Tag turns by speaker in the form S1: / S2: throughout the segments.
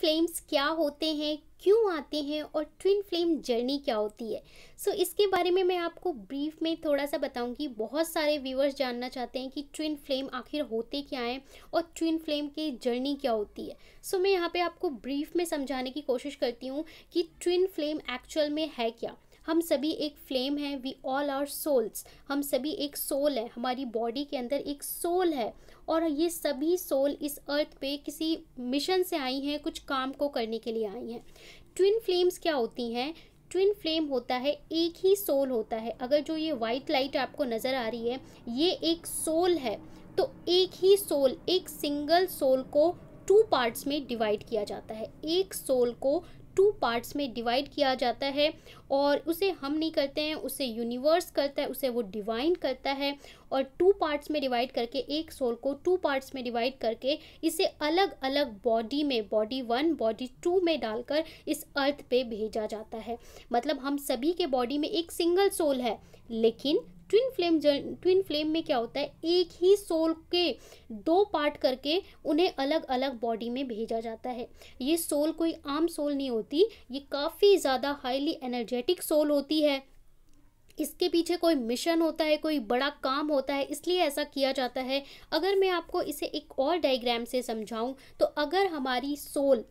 S1: flames क्या होते हैं क्यों आते हैं और ट्विन फ्लेम जर्नी क्या होती है सो so, इसके बारे में मैं आपको ब्रीफ में थोड़ा सा बताऊंगी बहुत सारे व्यूअर्स जानना चाहते हैं कि ट्विन फ्लेम आखिर होते क्या हैं और ट्विन फ्लेम की जर्नी क्या होती है सो so, मैं यहाँ पे आपको ब्रीफ में समझाने की कोशिश करती हूँ कि ट्विन फ्लेम एक्चुअल में है क्या हम सभी एक फ्लेम है वी ऑल आर सोल्स हम सभी एक सोल है हमारी बॉडी के अंदर एक सोल है और ये सभी सोल इस अर्थ पे किसी मिशन से आई हैं कुछ काम को करने के लिए आई हैं ट्विन फ्लेम्स क्या होती हैं ट्विन फ्लेम होता है एक ही सोल होता है अगर जो ये वाइट लाइट आपको नज़र आ रही है ये एक सोल है तो एक ही सोल एक सिंगल सोल को टू पार्ट्स में डिवाइड किया जाता है एक सोल को टू पार्ट्स में डिवाइड किया जाता है और उसे हम नहीं करते हैं उसे यूनिवर्स करता है उसे वो डिवाइन करता है और टू पार्ट्स में डिवाइड करके एक सोल को टू पार्ट्स में डिवाइड करके इसे अलग अलग बॉडी में बॉडी वन बॉडी टू में डालकर इस अर्थ पे भेजा जाता है मतलब हम सभी के बॉडी में एक सिंगल सोल है लेकिन ट्विन फ्लेम ट्विन फ्लेम में क्या होता है एक ही सोल के दो पार्ट करके उन्हें अलग अलग बॉडी में भेजा जाता है ये सोल कोई आम सोल नहीं होती ये काफ़ी ज़्यादा हाईली एनर्जेटिक सोल होती है इसके पीछे कोई मिशन होता है कोई बड़ा काम होता है इसलिए ऐसा किया जाता है अगर मैं आपको इसे एक और डायग्राम से समझाऊं तो अगर हमारी सोल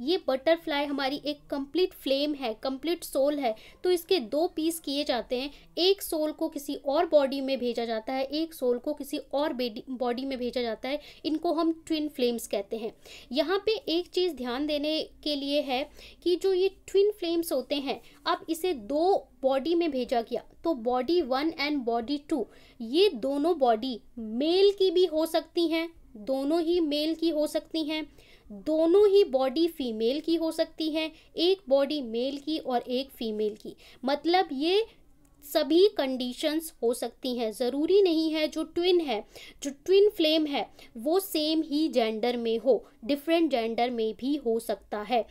S1: ये बटरफ्लाई हमारी एक कंप्लीट फ्लेम है कंप्लीट सोल है तो इसके दो पीस किए जाते हैं एक सोल को किसी और बॉडी में भेजा जाता है एक सोल को किसी और बॉडी में भेजा जाता है इनको हम ट्विन फ्लेम्स कहते हैं यहाँ पे एक चीज़ ध्यान देने के लिए है कि जो ये ट्विन फ्लेम्स होते हैं अब इसे दो बॉडी में भेजा गया तो body one and body two ये दोनों बॉडी मेल की भी हो सकती हैं दोनों ही मेल की हो सकती हैं दोनों ही बॉडी फीमेल की हो सकती हैं एक बॉडी मेल की और एक फीमेल की मतलब ये सभी कंडीशंस हो सकती हैं ज़रूरी नहीं है जो ट्विन है जो ट्विन फ्लेम है वो सेम ही जेंडर में हो डिफरेंट जेंडर में भी हो सकता है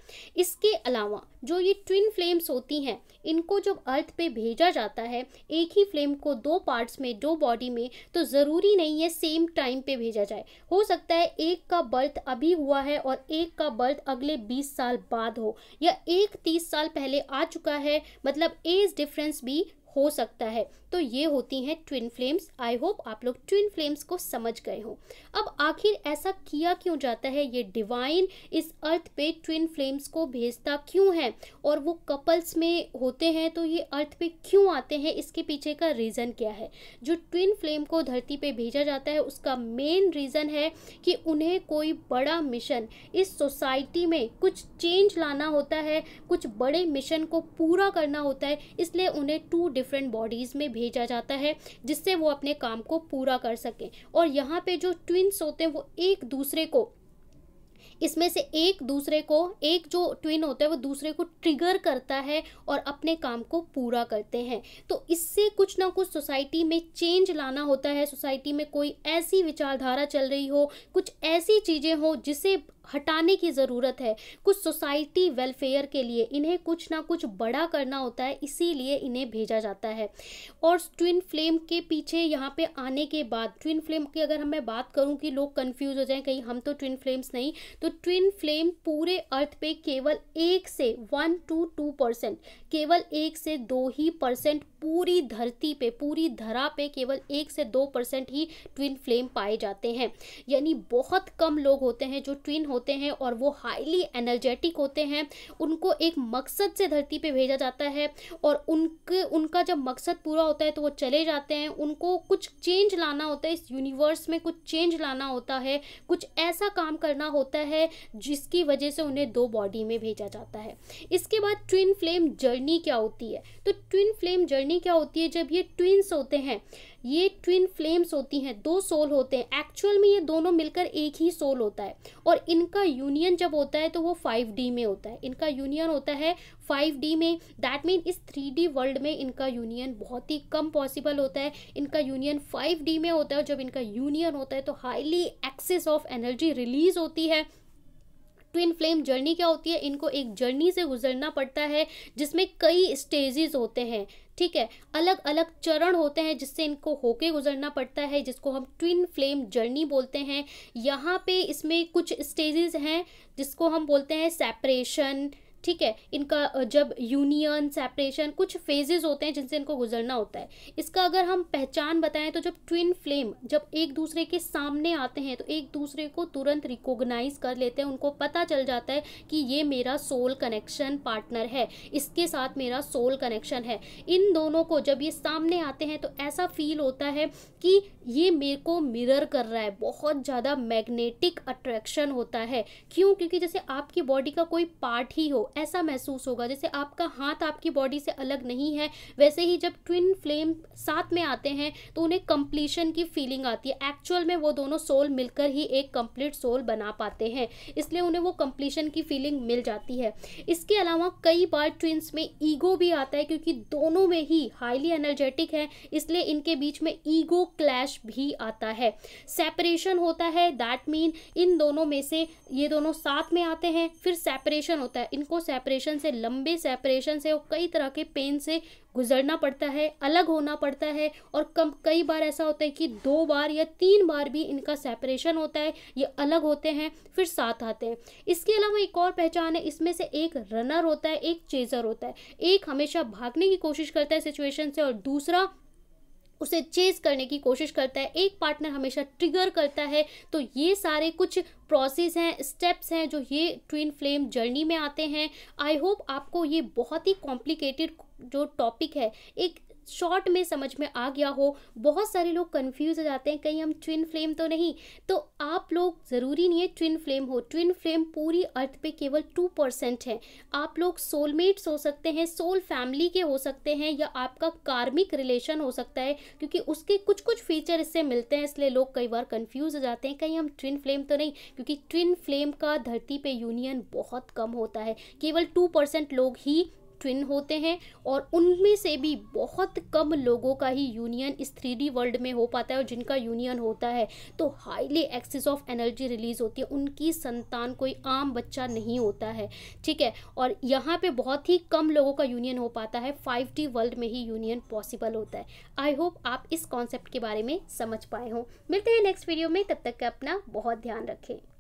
S1: इसके अलावा जो ये ट्विन फ्लेम्स होती हैं इनको जब अर्थ पे भेजा जाता है एक ही फ्लेम को दो पार्ट्स में दो बॉडी में तो ज़रूरी नहीं है सेम टाइम पे भेजा जाए हो सकता है एक का बर्थ अभी हुआ है और एक का बर्थ अगले बीस साल बाद हो या एक तीस साल पहले आ चुका है मतलब एज डिफरेंस भी हो सकता है तो ये होती हैं ट्विन फ्लेम्स आई होप आप लोग ट्विन फ्लेम्स को समझ गए हों अब आखिर ऐसा किया क्यों जाता है ये डिवाइन इस अर्थ पे ट्विन फ्लेम्स को भेजता क्यों है और वो कपल्स में होते हैं तो ये अर्थ पे क्यों आते हैं इसके पीछे का रीज़न क्या है जो ट्विन फ्लेम को धरती पे भेजा जाता है उसका मेन रीज़न है कि उन्हें कोई बड़ा मिशन इस सोसाइटी में कुछ चेंज लाना होता है कुछ बड़े मिशन को पूरा करना होता है इसलिए उन्हें टू डिफरेंट बॉडीज़ में भेजा जाता है जिससे वो अपने काम को पूरा कर सकें और यहाँ पे जो ट्विंस होते हैं वो एक दूसरे को इसमें से एक दूसरे को एक जो ट्विन होता है वो दूसरे को ट्रिगर करता है और अपने काम को पूरा करते हैं तो इससे कुछ ना कुछ सोसाइटी में चेंज लाना होता है सोसाइटी में कोई ऐसी विचारधारा चल रही हो कुछ ऐसी चीज़ें हो जिसे हटाने की ज़रूरत है कुछ सोसाइटी वेलफेयर के लिए इन्हें कुछ ना कुछ बड़ा करना होता है इसीलिए इन्हें भेजा जाता है और ट्विन फ्लेम के पीछे यहाँ पे आने के बाद ट्विन फ्लेम की अगर हम मैं बात करूँ कि लोग कंफ्यूज हो जाएं कहीं हम तो ट्विन फ्लेम्स नहीं तो ट्विन फ्लेम पूरे अर्थ पे केवल एक से वन टू टू परसेंट केवल एक से दो ही परसेंट पूरी धरती पे पूरी धरा पे केवल एक से दो परसेंट ही ट्विन फ्लेम पाए जाते हैं यानी बहुत कम लोग होते हैं जो ट्विन होते हैं और वो हाईली एनर्जेटिक होते हैं उनको एक मकसद से धरती पे भेजा जाता है और उनके उनका जब मकसद पूरा होता है तो वो चले जाते हैं उनको कुछ चेंज लाना होता है इस यूनिवर्स में कुछ चेंज लाना होता है कुछ ऐसा काम करना होता है जिसकी वजह से उन्हें दो बॉडी में भेजा जाता है इसके बाद ट्विन फ्लेम जर्नी क्या होती है तो ट्विन फ्लेम जर्नी क्या होती है जब ये ट्विन्स होते हैं ये ट्विन फ्लेम्स होती हैं दो सोल होते हैं एक्चुअल में ये दोनों मिलकर एक ही सोल होता है और इनका यूनियन जब होता है तो वो फाइव डी में होता है इनका यूनियन होता है फाइव डी में दैट मीन इस थ्री डी वर्ल्ड में इनका यूनियन बहुत ही कम पॉसिबल होता है इनका यूनियन फाइव डी में होता है और जब इनका यूनियन होता है तो highly excess of energy release होती है ट्विन फ्लेम जर्नी क्या होती है इनको एक जर्नी से गुजरना पड़ता है जिसमें कई स्टेजेस होते हैं ठीक है अलग अलग चरण होते हैं जिससे इनको होके गुजरना पड़ता है जिसको हम ट्विन फ्लेम जर्नी बोलते हैं यहाँ पे इसमें कुछ स्टेजेस हैं जिसको हम बोलते हैं सेपरेशन ठीक है इनका जब यूनियन सेपरेशन कुछ फेजेस होते हैं जिनसे इनको गुजरना होता है इसका अगर हम पहचान बताएं तो जब ट्विन फ्लेम जब एक दूसरे के सामने आते हैं तो एक दूसरे को तुरंत रिकोगनाइज कर लेते हैं उनको पता चल जाता है कि ये मेरा सोल कनेक्शन पार्टनर है इसके साथ मेरा सोल कनेक्शन है इन दोनों को जब ये सामने आते हैं तो ऐसा फील होता है कि ये मेरे को मिरर कर रहा है बहुत ज़्यादा मैग्नेटिक अट्रैक्शन होता है क्यों क्योंकि जैसे आपकी बॉडी का कोई पार्ट ही हो ऐसा महसूस होगा जैसे आपका हाथ आपकी बॉडी से अलग नहीं है वैसे ही जब ट्विन फ्लेम साथ में आते हैं तो उन्हें कंप्लीशन की फीलिंग आती है एक्चुअल में वो दोनों सोल मिलकर ही एक कंप्लीट सोल बना पाते हैं इसलिए उन्हें वो कंप्लीशन की फीलिंग मिल जाती है इसके अलावा कई बार ट्विंस में ईगो भी आता है क्योंकि दोनों में ही हाईली एनर्जेटिक है इसलिए इनके बीच में ईगो क्लैश भी आता है सेपरेशन होता है दैट मीन इन दोनों में से ये दोनों साथ में आते हैं फिर सेपरेशन होता है इनको सेपरेशन से लंबे सेपरेशन से और कई तरह के पेन से गुजरना पड़ता है अलग होना पड़ता है और कम कई बार ऐसा होता है कि दो बार या तीन बार भी इनका सेपरेशन होता है ये अलग होते हैं फिर साथ आते हैं इसके अलावा एक और पहचान है इसमें से एक रनर होता है एक चेजर होता है एक हमेशा भागने की कोशिश करता है सिचुएशन से और दूसरा उसे चेज करने की कोशिश करता है एक पार्टनर हमेशा ट्रिगर करता है तो ये सारे कुछ प्रोसेस हैं स्टेप्स हैं जो ये ट्विन फ्लेम जर्नी में आते हैं आई होप आपको ये बहुत ही कॉम्प्लिकेटेड जो टॉपिक है एक शॉर्ट में समझ में आ गया हो बहुत सारे लोग कंफ्यूज हो जाते हैं कहीं हम ट्विन फ्लेम तो नहीं तो आप लोग ज़रूरी नहीं है ट्विन फ्लेम हो ट्विन फ्लेम पूरी अर्थ पे केवल टू परसेंट है आप लोग सोलमेट्स हो सकते हैं सोल फैमिली के हो सकते हैं या आपका कार्मिक रिलेशन हो सकता है क्योंकि उसके कुछ कुछ फीचर इससे मिलते हैं इसलिए लोग कई बार कन्फ्यूज़ हो जाते हैं कहीं हम ट्विन फ्लेम तो नहीं क्योंकि ट्विन फ्लेम का धरती पर यूनियन बहुत कम होता है केवल टू परसेंट लोग ही ट्विन होते हैं और उनमें से भी बहुत कम लोगों का ही यूनियन इस थ्री वर्ल्ड में हो पाता है और जिनका यूनियन होता है तो highly excess of energy release होती है उनकी संतान कोई आम बच्चा नहीं होता है ठीक है और यहाँ पे बहुत ही कम लोगों का यूनियन हो पाता है फाइव डी वर्ल्ड में ही यूनियन पॉसिबल होता है आई होप आप इस कॉन्सेप्ट के बारे में समझ पाए हों मिलते हैं नेक्स्ट वीडियो में तब तक का अपना बहुत ध्यान रखें